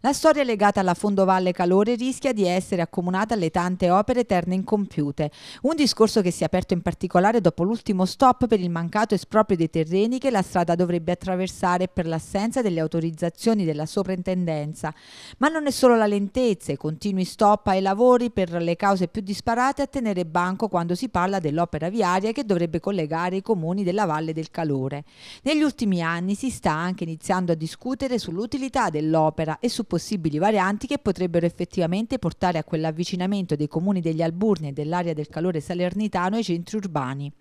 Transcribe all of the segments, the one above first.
La storia legata alla fondovalle calore rischia di essere accomunata alle tante opere eterne incompiute, un discorso che si è aperto in particolare dopo l'ultimo stop per il mancato esproprio dei terreni che la strada dovrebbe attraversare per l'assenza delle autorizzazioni della soprintendenza. Ma non è solo la lentezza, i continui stop ai lavori per le cause più disparate a tenere banco quando si parla dell'opera viaria che dovrebbe collegare i comuni della Valle del Calore. Negli ultimi anni si sta anche iniziando a discutere sull'utilità dell'opera e su possibili varianti che potrebbero effettivamente portare a quell'avvicinamento dei comuni degli Alburni e dell'area del calore salernitano ai centri urbani.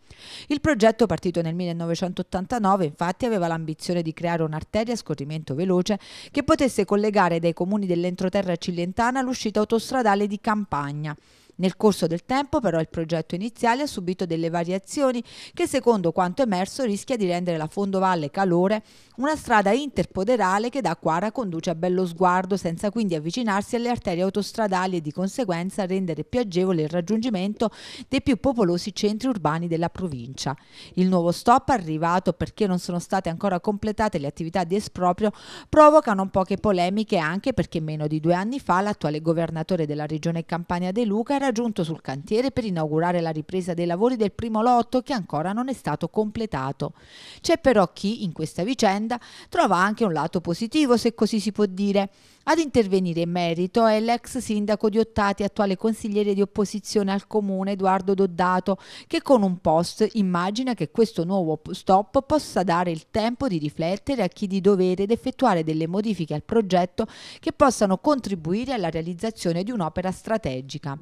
Il progetto, partito nel 1989, infatti aveva l'ambizione di creare un'arteria a scorrimento veloce che potesse collegare dai comuni dell'entroterra cilentana l'uscita autostradale di Campagna nel corso del tempo però il progetto iniziale ha subito delle variazioni che secondo quanto emerso rischia di rendere la Fondovalle Calore una strada interpoderale che da Quara conduce a Bello Sguardo senza quindi avvicinarsi alle arterie autostradali e di conseguenza rendere più agevole il raggiungimento dei più popolosi centri urbani della provincia. Il nuovo stop arrivato perché non sono state ancora completate le attività di esproprio provoca non poche polemiche anche perché meno di due anni fa l'attuale governatore della regione Campania De Luca era raggiunto sul cantiere per inaugurare la ripresa dei lavori del primo lotto che ancora non è stato completato. C'è però chi in questa vicenda trova anche un lato positivo, se così si può dire. Ad intervenire in merito è l'ex sindaco di Ottati, attuale consigliere di opposizione al comune Edoardo Doddato, che con un post immagina che questo nuovo stop possa dare il tempo di riflettere a chi di dovere ed effettuare delle modifiche al progetto che possano contribuire alla realizzazione di un'opera strategica.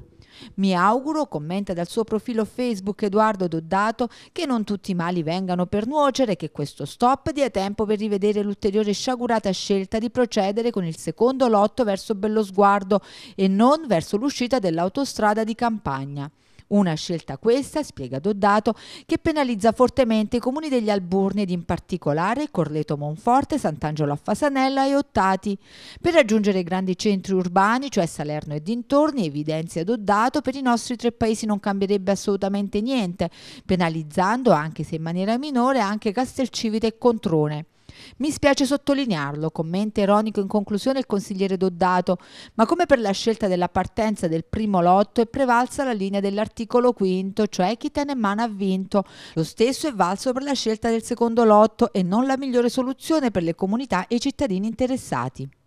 Mi auguro, commenta dal suo profilo Facebook Edoardo Doddato, che non tutti i mali vengano per nuocere e che questo stop dia tempo per rivedere l'ulteriore sciagurata scelta di procedere con il secondo secondo lotto verso Bellosguardo e non verso l'uscita dell'autostrada di campagna. Una scelta questa, spiega Doddato, che penalizza fortemente i comuni degli Alburni ed in particolare Corleto Monforte, Sant'Angelo a Fasanella e Ottati. Per raggiungere i grandi centri urbani, cioè Salerno e dintorni, evidenzia Doddato, per i nostri tre paesi non cambierebbe assolutamente niente, penalizzando, anche se in maniera minore, anche Castelcivite e Controne. Mi spiace sottolinearlo, commenta ironico in conclusione il consigliere Doddato, ma come per la scelta della partenza del primo lotto è prevalsa la linea dell'articolo quinto, cioè chi tene mano ha vinto. Lo stesso è valso per la scelta del secondo lotto e non la migliore soluzione per le comunità e i cittadini interessati.